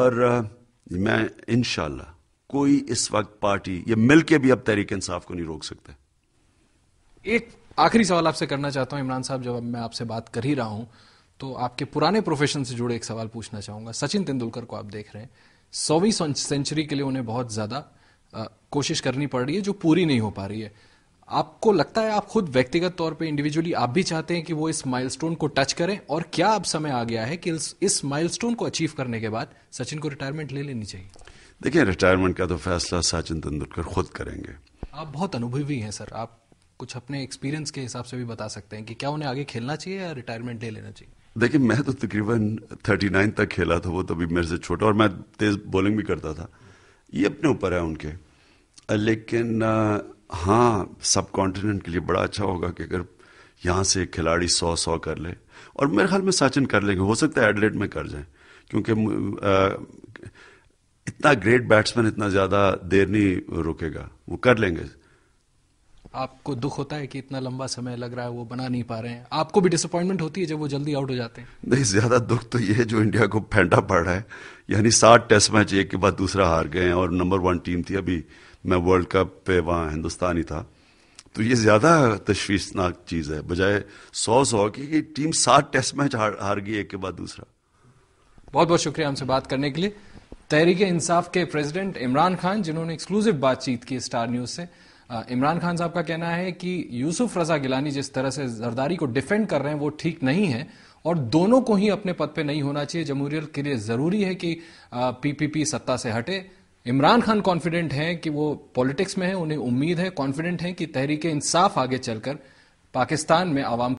और मैं इनशाला कोई इस वक्त पार्टी ये मिलके भी अब तहरीक इंसाफ को नहीं रोक सकते एक आखिरी सवाल आपसे करना चाहता हूं इमरान साहब जब मैं आपसे बात कर ही रहा हूं तो आपके पुराने प्रोफेशन से जुड़े एक सवाल पूछना चाहूंगा सचिन तेंदुलकर को आप देख रहे हैं सौवीं सेंचुरी के लिए उन्हें बहुत ज्यादा कोशिश करनी पड़ रही है जो पूरी नहीं हो पा रही है आपको लगता है आप खुद व्यक्तिगत तौर पे इंडिविजुअली आप भी चाहते हैं कि वो इस माइलस्टोन को टच करें और क्या अब समय आ गया है कि इस, माइलस्टोन को अचीव करने के बाद सचिन को रिटायरमेंट ले लेनी चाहिए देखिए रिटायरमेंट का तो फैसला सचिन तेंदुलकर खुद करेंगे आप बहुत अनुभवी हैं सर आप कुछ अपने एक्सपीरियंस के हिसाब से भी बता सकते हैं कि क्या उन्हें आगे खेलना चाहिए या रिटायरमेंट ले लेना चाहिए देखिए मैं तो तकरीबन थर्टी नाइन तक खेला था वो तभी मेरे से छोटा और मैं तेज़ बॉलिंग भी करता था ये अपने ऊपर है उनके लेकिन हाँ सब कॉन्टिनेंट के लिए बड़ा अच्छा होगा कि अगर यहाँ से खिलाड़ी सौ सौ कर ले और मेरे ख्याल में सचिन कर लेंगे हो सकता है एडलेट में कर जाए क्योंकि इतना ग्रेट बैट्समैन इतना ज़्यादा देर नहीं रुकेगा वो कर लेंगे आपको दुख होता है कि इतना लंबा समय लग रहा है वो बना नहीं पा रहे हैं आपको भी डिसअपॉइंटमेंट होती है जब वो जल्दी आउट हो जाते हैं नहीं ज़्यादा दुख तो ये है जो इंडिया को फेंटा पड़ रहा है यानी सात टेस्ट मैच एक के बाद दूसरा हार गए हैं और नंबर वन टीम थी अभी मैं वर्ल्ड कप पे वहाँ हिंदुस्तान ही था तो ये ज़्यादा तशवीशनाक चीज़ है बजाय सौ सौ की कि टीम सात टेस्ट मैच हार, हार गई एक के बाद दूसरा बहुत बहुत शुक्रिया हमसे बात करने के लिए तहरीक इंसाफ के प्रेसिडेंट इमरान खान जिन्होंने एक्सक्लूसिव बातचीत की स्टार न्यूज से इमरान खान साहब का कहना है कि यूसुफ रजा गिलानी जिस तरह से जरदारी को डिफेंड कर रहे हैं वो ठीक नहीं है और दोनों को ही अपने पद पे नहीं होना चाहिए जमहूरियत के लिए जरूरी है कि पीपीपी सत्ता से हटे इमरान खान कॉन्फिडेंट हैं कि वो पॉलिटिक्स में हैं उन्हें उम्मीद है कॉन्फिडेंट हैं कि तहरीक इंसाफ आगे चलकर पाकिस्तान में आवाम